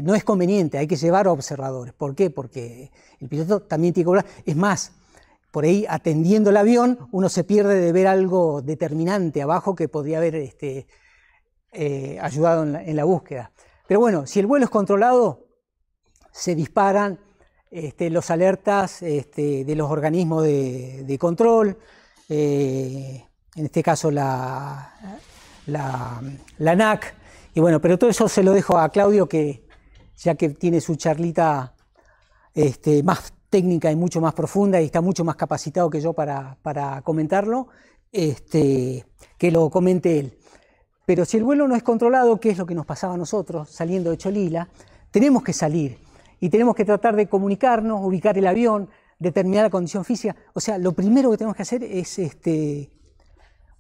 no es conveniente, hay que llevar observadores. ¿Por qué? Porque el piloto también tiene que volar. Es más, por ahí atendiendo el avión uno se pierde de ver algo determinante abajo que podría haber este, eh, ayudado en la, búsqueda. Pero bueno, si el vuelo es controlado, se disparan este, los alertas este, de los organismos de, control, eh, en este caso la, la, NAC, y bueno, pero todo eso se lo dejo a Claudio, que ya que tiene su charlita este, más técnica y mucho más profunda y está mucho más capacitado que yo para, comentarlo, este, que lo comente él. Pero si el vuelo no es controlado, que es lo que nos pasaba a nosotros saliendo de Cholila, tenemos que salir y tenemos que tratar de comunicarnos, ubicar el avión, determinar la condición física. O sea, lo primero que tenemos que hacer es este,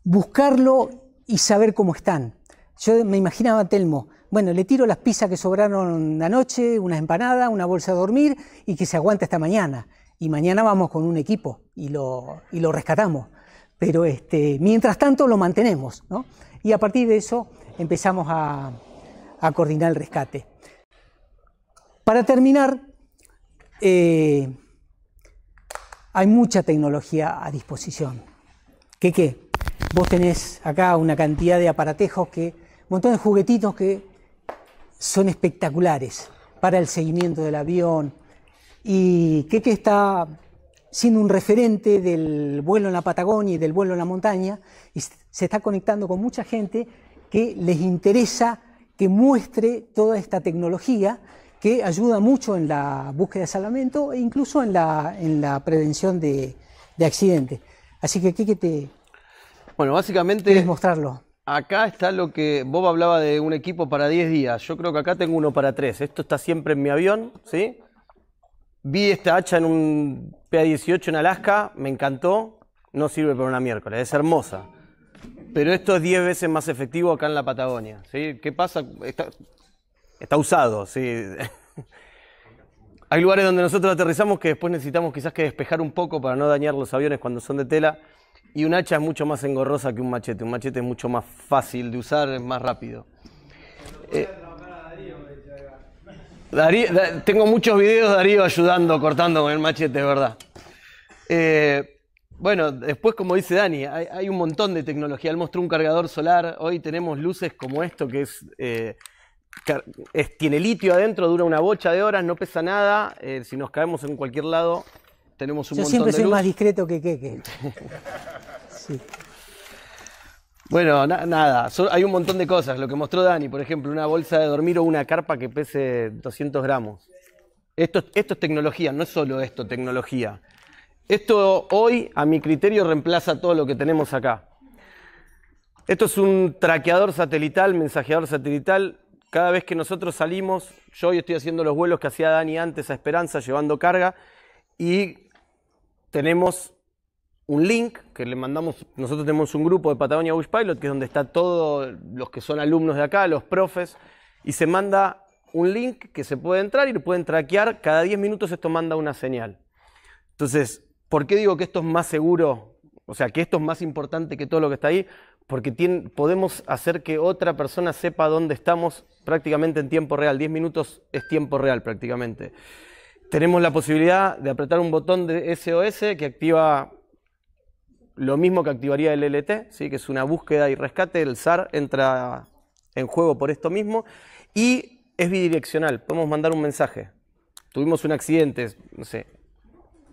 buscarlo y saber cómo están. Yo me imaginaba a Telmo, bueno, le tiro las pizzas que sobraron anoche, noche, unas empanadas, una bolsa de dormir y que se aguante hasta mañana. Y mañana vamos con un equipo y lo, rescatamos. Pero este, mientras tanto lo mantenemos, ¿no? Y a partir de eso empezamos a, coordinar el rescate. Para terminar, eh, hay mucha tecnología a disposición. ¿Qué qué? Vos tenés acá una cantidad de aparatejos que, un montón de juguetitos que son espectaculares para el seguimiento del avión. Y qué qué está siendo un referente del vuelo en la Patagonia y del vuelo en la montaña, y se está conectando con mucha gente que les interesa que muestre toda esta tecnología que ayuda mucho en la búsqueda de salvamento e incluso en la, en la prevención de, accidentes. Así que, que te bueno, básicamente, quieres mostrarlo? Acá está lo que Bob hablaba de un equipo para 10 días. Yo creo que acá tengo uno para 3. Esto está siempre en mi avión, ¿sí? Vi esta hacha en un PA-18 en Alaska, me encantó, no sirve para una miércoles, es hermosa. Pero esto es 10 veces más efectivo acá en la Patagonia. ¿Qué pasa? Está, usado, sí. Hay lugares donde nosotros aterrizamos que después necesitamos quizás que despejar un poco para no dañar los aviones cuando son de tela. Y una hacha es mucho más engorrosa que un machete. Un machete es mucho más fácil de usar, es más rápido. Eh, tengo muchos videos de Darío ayudando, cortando con el machete, verdad. Eh, bueno, después, como dice Dani, hay, un montón de tecnología. Él mostró un cargador solar. Hoy tenemos luces como esto, que es, eh, tiene litio adentro, dura una bocha de horas, no pesa nada. Eh, si nos caemos en cualquier lado, tenemos un montón de Yo siempre soy más discreto que Keke. sí. Bueno, nada, hay un montón de cosas. Lo que mostró Dani, por ejemplo, una bolsa de dormir o una carpa que pese 200 gramos. Esto, esto es tecnología, no es solo esto, tecnología. Esto hoy, a mi criterio, reemplaza todo lo que tenemos acá. Esto es un traqueador satelital, mensajeador satelital. Cada vez que nosotros salimos, yo hoy estoy haciendo los vuelos que hacía Dani antes a Esperanza, llevando carga, y tenemos un link que le mandamos. Nosotros tenemos un grupo de Patagonia Bush Pilot, que es donde están todos los que son alumnos de acá, los profes, y se manda un link que se puede entrar y lo pueden traquear. Cada 10 minutos esto manda una señal. Entonces, ¿por qué digo que esto es más seguro? O sea, que esto es más importante que todo lo que está ahí, porque podemos hacer que otra persona sepa dónde estamos prácticamente en tiempo real. 10 minutos es tiempo real prácticamente. Tenemos la posibilidad de apretar un botón de SOS que activa lo mismo que activaría el LT, ¿sí? que es una búsqueda y rescate, el SAR entra en juego por esto mismo y es bidireccional, podemos mandar un mensaje. Tuvimos un accidente, no sé,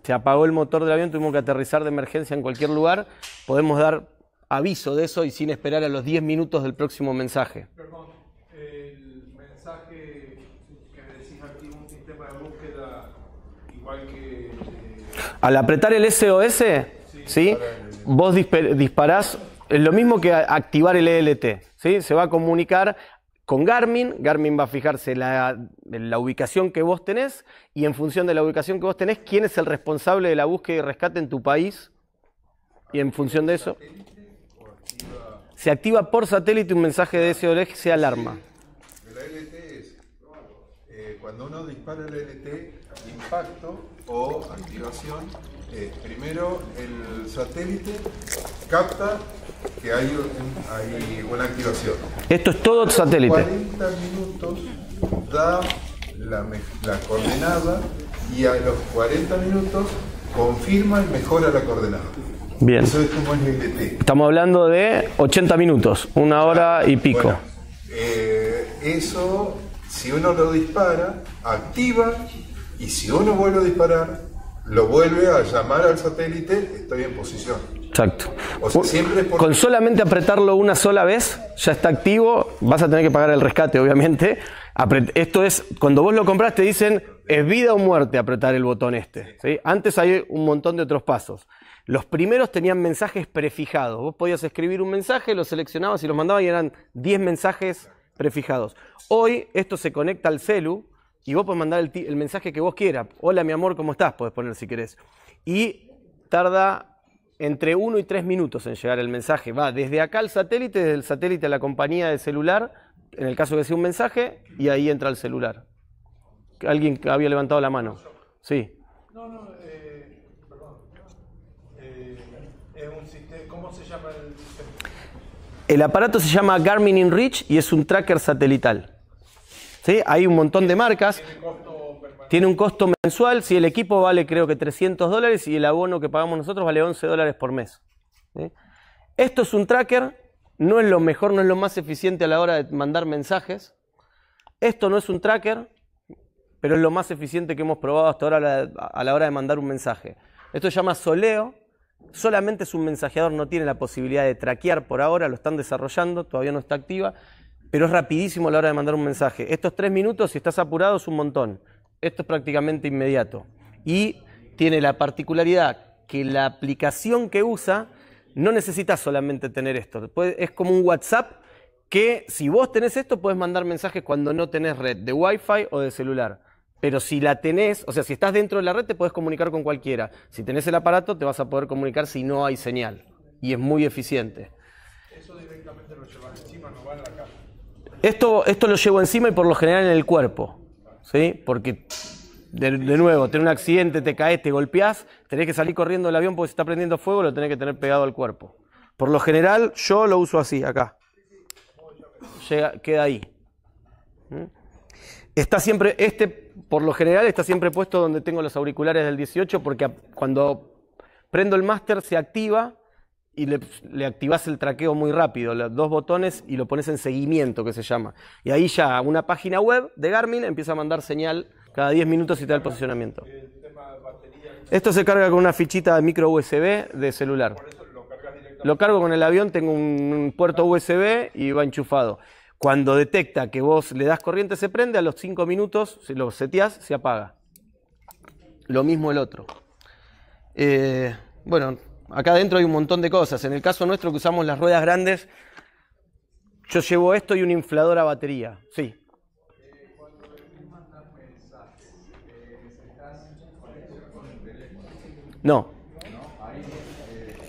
se apagó el motor del avión, tuvimos que aterrizar de emergencia en cualquier lugar, podemos dar aviso de eso y sin esperar a los 10 minutos del próximo mensaje. Perdón, el mensaje que decís aquí un sistema de búsqueda igual que... Eh, Al apretar el SOS, ¿sí? vos disparás, es lo mismo que activar el ELT, ¿sí? Se va a comunicar con Garmin, Garmin va a fijarse la, la ubicación que vos tenés y en función de la ubicación que vos tenés, quién es el responsable de la búsqueda y rescate en tu país y en función de eso se activa por satélite un mensaje de SOS se alarma. E eh, cuando uno dispara el LT, impacto o activación, eh, primero el satélite capta que hay, una activación. Esto es todo el satélite. 40 minutos da la, coordenada y a los 40 minutos confirma y mejora la coordenada. Bien. Eso es como el LT. Estamos hablando de 80 minutos, una hora y pico. Eh, eso si uno lo dispara, activa y si uno vuelve a disparar, lo vuelve a llamar al satélite, estoy en posición. Exacto. Con solamente apretarlo una sola vez, ya está activo, vas a tener que pagar el rescate, obviamente. Esto es, cuando vos lo compras te dicen, es vida o muerte apretar el botón este. Antes hay un montón de otros pasos. Los primeros tenían mensajes prefijados. Vos podías escribir un mensaje, lo seleccionabas y los mandabas y eran 10 mensajes prefijados. Hoy esto se conecta al celu y vos podés mandar el, mensaje que vos quieras. Hola, mi amor, ¿cómo estás? Podés poner si querés. Y tarda entre uno y tres minutos en llegar el mensaje. Va desde acá al satélite, desde el satélite a la compañía de celular, en el caso que sea un mensaje, y ahí entra el celular. Alguien había levantado la mano. Sí. No, no, eh, perdón. Eh, ¿cómo se llama el el aparato se llama Garmin InReach y es un tracker satelital. Hay un montón de marcas. Tiene un costo mensual. Si el equipo vale creo que 300 dólares y el abono que pagamos nosotros vale 11 dólares por mes. Esto es un tracker. No es lo mejor, no es lo más eficiente a la hora de mandar mensajes. Esto no es un tracker, pero es lo más eficiente que hemos probado hasta ahora a la hora de mandar un mensaje. Esto se llama Soleo Solamente es un mensajeador, no tiene la posibilidad de traquear por ahora, lo están desarrollando, todavía no está activa, pero es rapidísimo a la hora de mandar un mensaje. Estos tres minutos, si estás apurado, es un montón. Esto es prácticamente inmediato. Y tiene la particularidad que la aplicación que usa no necesita solamente tener esto. Es como un WhatsApp que si vos tenés esto, puedes mandar mensajes cuando no tenés red de Wi-Fi o de celular. Pero si la tenés, o sea, si estás dentro de la red te podés comunicar con cualquiera. Si tenés el aparato te vas a poder comunicar si no hay señal. Y es muy eficiente. Eso directamente lo llevas encima, no va en la caja. Esto, esto lo llevo encima y por lo general en el cuerpo. ¿Sí? Porque de, nuevo, tenés un accidente, te caes, te golpeás, tenés que salir corriendo del avión porque se está prendiendo fuego, lo tenés que tener pegado al cuerpo. Por lo general, yo lo uso así, acá. queda ahí. ¿Mm? Está siempre, este por lo general está siempre puesto donde tengo los auriculares del 18 porque cuando prendo el máster se activa y le, le activas el traqueo muy rápido, los dos botones y lo pones en seguimiento que se llama. Y ahí ya una página web de Garmin empieza a mandar señal cada 10 minutos y te da el posicionamiento. Esto se carga con una fichita de micro USB de celular. lo, cargo con el avión, tengo un puerto USB y va enchufado. Cuando detecta que vos le das corriente, se prende, a los cinco minutos, si lo seteás, se apaga. Lo mismo el otro. Eh, bueno, acá adentro hay un montón de cosas. En el caso nuestro que usamos las ruedas grandes, yo llevo esto y un inflador a batería. Sí. No,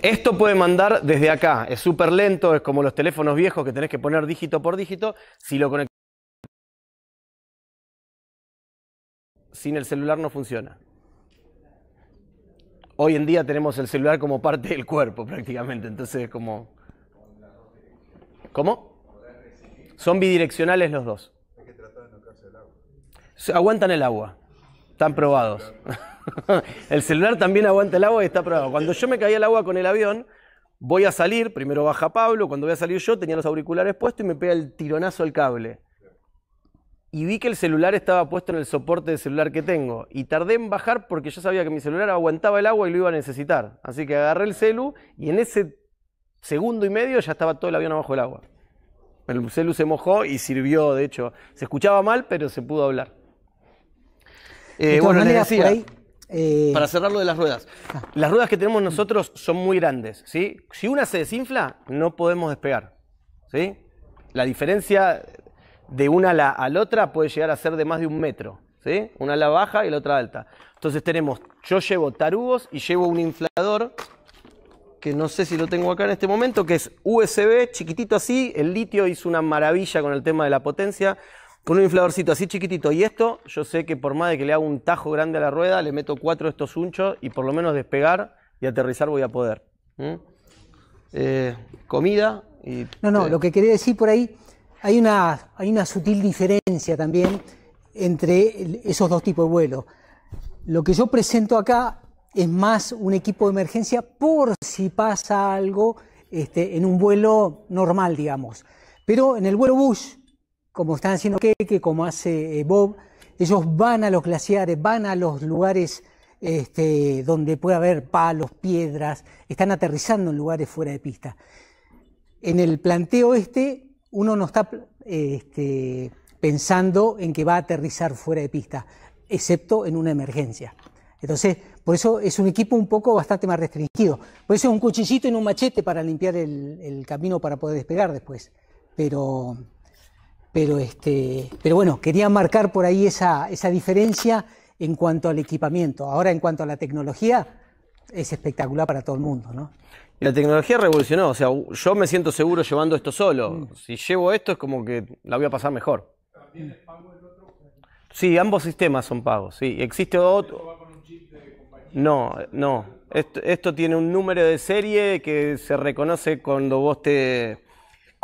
esto puede mandar desde acá. Es súper lento, es como los teléfonos viejos que tenés que poner dígito por dígito. Si lo conectás sin el celular no funciona. Hoy en día tenemos el celular como parte del cuerpo prácticamente, entonces es como... ¿Cómo? Son bidireccionales los dos. Hay que tratar de no el agua. aguantan el agua. Están probados. el celular también aguanta el agua y está probado. Cuando yo me caía al agua con el avión, voy a salir, primero baja Pablo, cuando voy a salir yo tenía los auriculares puestos y me pega el tironazo al cable. Y vi que el celular estaba puesto en el soporte de celular que tengo. Y tardé en bajar porque yo sabía que mi celular aguantaba el agua y lo iba a necesitar. Así que agarré el celu y en ese segundo y medio ya estaba todo el avión abajo del agua. El celu se mojó y sirvió, de hecho. Se escuchaba mal, pero se pudo hablar. Eh, bueno, les decía, eh, para cerrar lo de las ruedas. Ah. Las ruedas que tenemos nosotros son muy grandes, ¿sí? Si una se desinfla, no podemos despegar, ¿sí? La diferencia de una a la, a la otra puede llegar a ser de más de un metro, ¿sí? Una ala baja y la otra alta. Entonces tenemos, yo llevo tarugos y llevo un inflador que no sé si lo tengo acá en este momento, que es USB, chiquitito así, el litio hizo una maravilla con el tema de la potencia, con un infladorcito así chiquitito y esto, yo sé que por más de que le haga un tajo grande a la rueda, le meto cuatro de estos unchos y por lo menos despegar y aterrizar voy a poder. Eh, comida y... No, no, lo que quería decir por ahí, hay una, hay una sutil diferencia también entre esos dos tipos de vuelos. Lo que yo presento acá es más un equipo de emergencia por si pasa algo este, en un vuelo normal, digamos. Pero en el vuelo Bush, como están haciendo Keke, como hace eh, Bob, ellos van a los glaciares, van a los lugares este, donde puede haber palos, piedras, están aterrizando en lugares fuera de pista. En el planteo este, uno no está este, pensando en que va a aterrizar fuera de pista, excepto en una emergencia. Entonces, por eso es un equipo un poco bastante más restringido. Por eso es un cuchillito y un machete para limpiar el camino para poder despegar después. Pero pero, este, pero bueno, quería marcar por ahí esa, diferencia en cuanto al equipamiento. Ahora, en cuanto a la tecnología, es espectacular para todo el mundo, ¿no? La tecnología revolucionó, o sea, yo me siento seguro llevando esto solo. Mm. Si llevo esto es como que la voy a pasar mejor. Sí, ambos sistemas son pagos, sí. Existe otro... No, no. esto, tiene un número de serie que se reconoce cuando vos te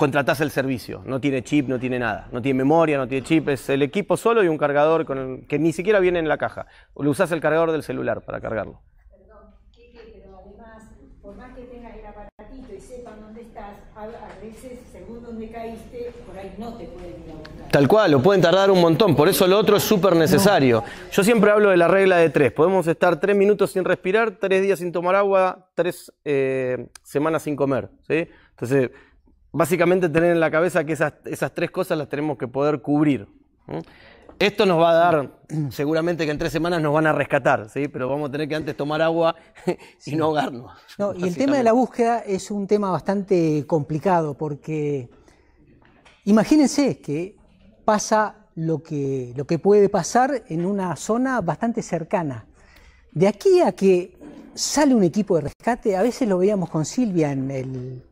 contratás el servicio. No tiene chip, no tiene nada. No tiene memoria, no tiene chip. Es el equipo solo y un cargador que ni siquiera viene en la caja. O lo usás el cargador del celular para cargarlo. Perdón, pero además, por más que tengas el aparatito y sepan dónde estás, a, veces, según dónde caíste, por ahí no te pueden ir a Tal cual, lo pueden tardar un montón. Por eso lo otro es súper necesario. Yo siempre hablo de la regla de tres. Podemos estar tres minutos sin respirar, tres días sin tomar agua, tres eh, semanas sin comer. ¿sí? Entonces básicamente tener en la cabeza que esas, tres cosas las tenemos que poder cubrir. Esto nos va a dar, seguramente que en tres semanas nos van a rescatar, ¿sí? pero vamos a tener que antes tomar agua y no ahogarnos. No, y el tema de la búsqueda es un tema bastante complicado porque imagínense que pasa lo que, lo que puede pasar en una zona bastante cercana. De aquí a que sale un equipo de rescate, a veces lo veíamos con Silvia en,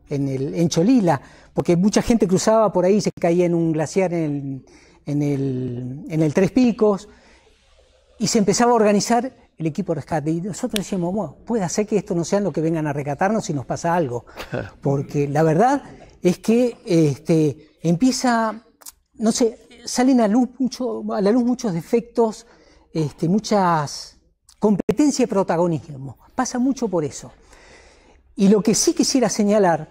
en, el, en Cholila, porque mucha gente cruzaba por ahí y se caía en un glaciar en el, Tres Picos, y se empezaba a organizar el equipo de rescate. Y nosotros decíamos, bueno, puede hacer que esto no sean los que vengan a rescatarnos si nos pasa algo. Porque la verdad es que este, empieza, no sé, salen a, luz a la luz muchos defectos, este, muchas Competencia y protagonismo. Pasa mucho por eso. Y lo que sí quisiera señalar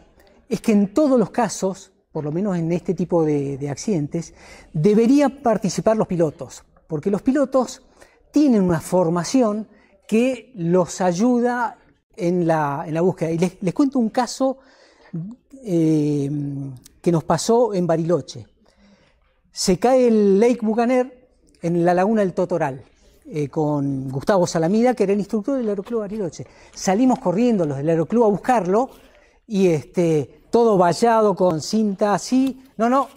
es que en todos los casos, por lo menos en este tipo de, accidentes, deberían participar los pilotos, porque los pilotos tienen una formación que los ayuda en la, búsqueda. Y les, cuento un caso eh, que nos pasó en Bariloche. Se cae el Lake Bucaner en la laguna del Totoral. Eh, con Gustavo Salamida, que era el instructor del Aeroclub Bariloche. Salimos corriendo los del Aeroclub a buscarlo y este, todo vallado con cinta así. No, no,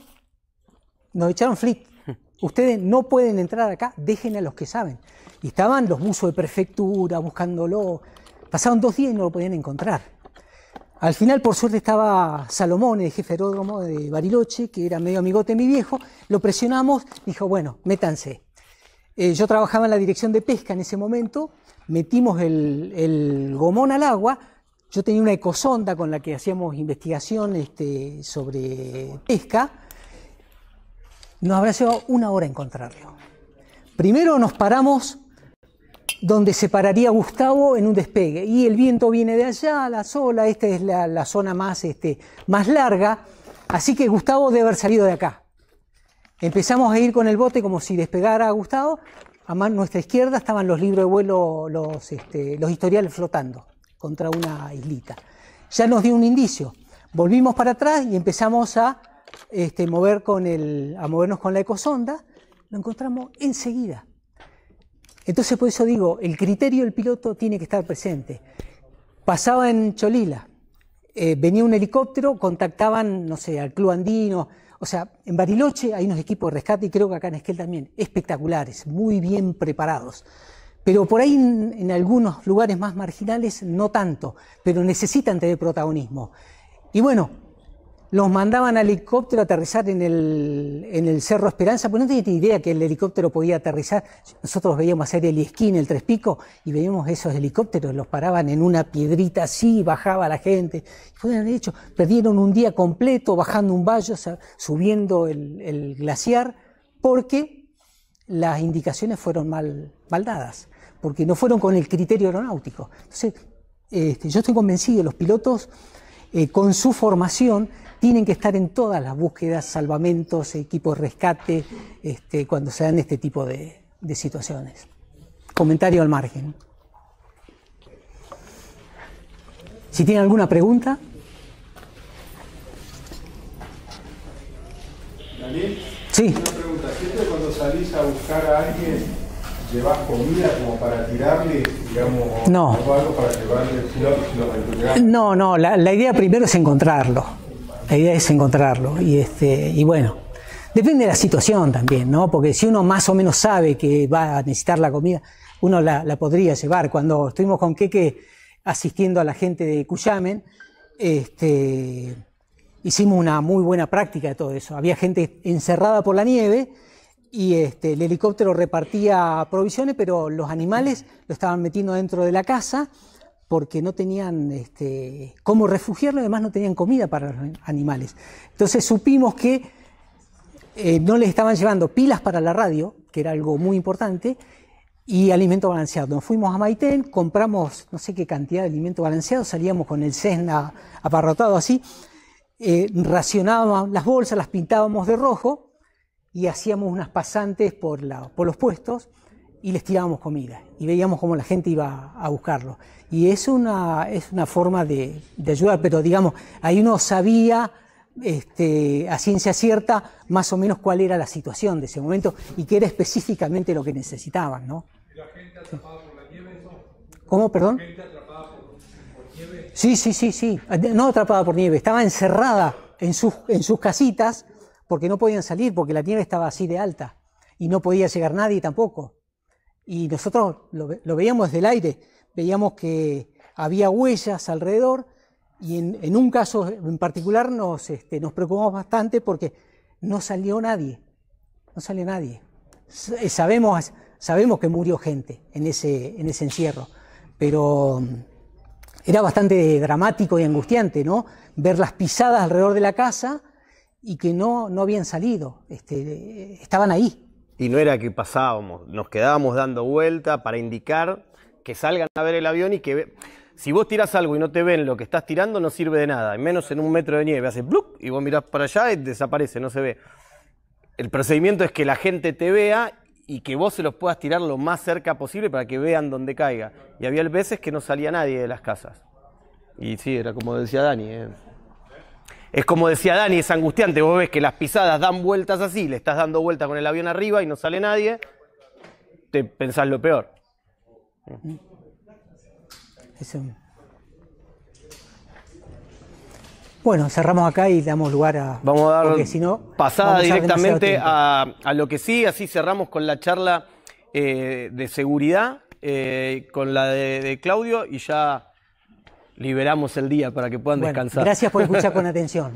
nos echaron flip... Ustedes no pueden entrar acá, dejen a los que saben. Y estaban los buzos de prefectura buscándolo. Pasaron dos días y no lo podían encontrar. Al final, por suerte, estaba Salomón, el jefe aeródromo de Bariloche, que era medio amigote de mi viejo. Lo presionamos, dijo, bueno, métanse. Eh, yo trabajaba en la dirección de pesca en ese momento, metimos el, gomón al agua, yo tenía una ecosonda con la que hacíamos investigación este, sobre pesca, nos habrá llevado una hora encontrarlo. Primero nos paramos donde se pararía Gustavo en un despegue. Y el viento viene de allá, la sola, esta es la, zona más, este, más larga. Así que Gustavo debe haber salido de acá. Empezamos a ir con el bote como si despegara a Gustavo. A nuestra izquierda estaban los libros de vuelo, este, los, historiales flotando contra una islita. Ya nos dio un indicio. Volvimos para atrás y empezamos a, este, mover con el, a movernos con la ecosonda. Lo encontramos enseguida. Entonces, por eso digo, el criterio del piloto tiene que estar presente. Pasaba en Cholila, eh, venía un helicóptero, contactaban, no sé, al Club Andino, o sea, en Bariloche hay unos equipos de rescate y creo que acá en Esquel también, espectaculares, muy bien preparados. Pero por ahí en, algunos lugares más marginales no tanto, pero necesitan tener protagonismo. Y bueno, los mandaban al helicóptero a aterrizar en el, Cerro Esperanza, porque no tenía idea que el helicóptero podía aterrizar. Nosotros veíamos hacer el esquí el Tres pico y veíamos esos helicópteros, los paraban en una piedrita así, bajaba la gente. Y de hecho, perdieron un día completo bajando un valle, subiendo el, glaciar, porque las indicaciones fueron mal, mal dadas, porque no fueron con el criterio aeronáutico. Entonces, este, yo estoy convencido, los pilotos eh, con su formación tienen que estar en todas las búsquedas, salvamentos, equipos de rescate, este, cuando se dan este tipo de, situaciones. Comentario al margen. Si tienen alguna pregunta. Daniel, sí. una pregunta. cuando salís a buscar a alguien llevas comida como para tirarle, digamos, no. algo para llevarle, No, no, la, idea primero es encontrarlo. La idea es encontrarlo. Y, este, y bueno, depende de la situación también, ¿no? Porque si uno más o menos sabe que va a necesitar la comida, uno la, podría llevar. Cuando estuvimos con Keke asistiendo a la gente de Cuyamen, este, hicimos una muy buena práctica de todo eso. Había gente encerrada por la nieve y este, el helicóptero repartía provisiones, pero los animales lo estaban metiendo dentro de la casa porque no tenían este, cómo refugiarlo, además no tenían comida para los animales. Entonces supimos que eh, no les estaban llevando pilas para la radio, que era algo muy importante, y alimento balanceado. Nos fuimos a Maitén, compramos no sé qué cantidad de alimento balanceado, salíamos con el Cessna aparrotado así, eh, racionábamos las bolsas, las pintábamos de rojo, y hacíamos unas pasantes por, por los puestos y les tirábamos comida y veíamos cómo la gente iba a buscarlo. Y es una, es una forma de, ayudar, pero digamos, ahí uno sabía este, a ciencia cierta más o menos cuál era la situación de ese momento y qué era específicamente lo que necesitaban. ¿no? ¿La gente atrapada por la nieve? ¿Cómo, perdón? gente atrapada por, por, nieve? Sí, sí, sí, sí. No atrapada por nieve, estaba encerrada en sus, en sus casitas porque no podían salir, porque la nieve estaba así de alta y no podía llegar nadie tampoco. Y nosotros lo, veíamos veíamos del aire, veíamos que había huellas alrededor y en, un caso en particular nos, este, nos preocupamos bastante porque no salió nadie, no salió nadie. Eh, sabemos, sabemos que murió gente en ese, en ese encierro, pero mm, era bastante dramático y angustiante, ¿no? Ver las pisadas alrededor de la casa y que no, no habían salido, este, estaban ahí. Y no era que pasábamos, nos quedábamos dando vuelta para indicar que salgan a ver el avión y que... Ve... Si vos tirás algo y no te ven lo que estás tirando, no sirve de nada, menos en un metro de nieve. haces blup y vos mirás para allá y desaparece, no se ve. El procedimiento es que la gente te vea y que vos se los puedas tirar lo más cerca posible para que vean dónde caiga. Y había veces que no salía nadie de las casas. Y sí, era como decía Dani. Eh, es como decía Dani, es angustiante. Vos ves que las pisadas dan vueltas así, le estás dando vueltas con el avión arriba y no sale nadie. Te pensás lo peor. Bueno, cerramos acá y damos lugar a. Vamos a dar si no, pasada directamente a, lo que sí, así cerramos con la charla eh, de seguridad, eh, con la de Claudio y ya liberamos el día para que puedan descansar. Gracias por escuchar con atención.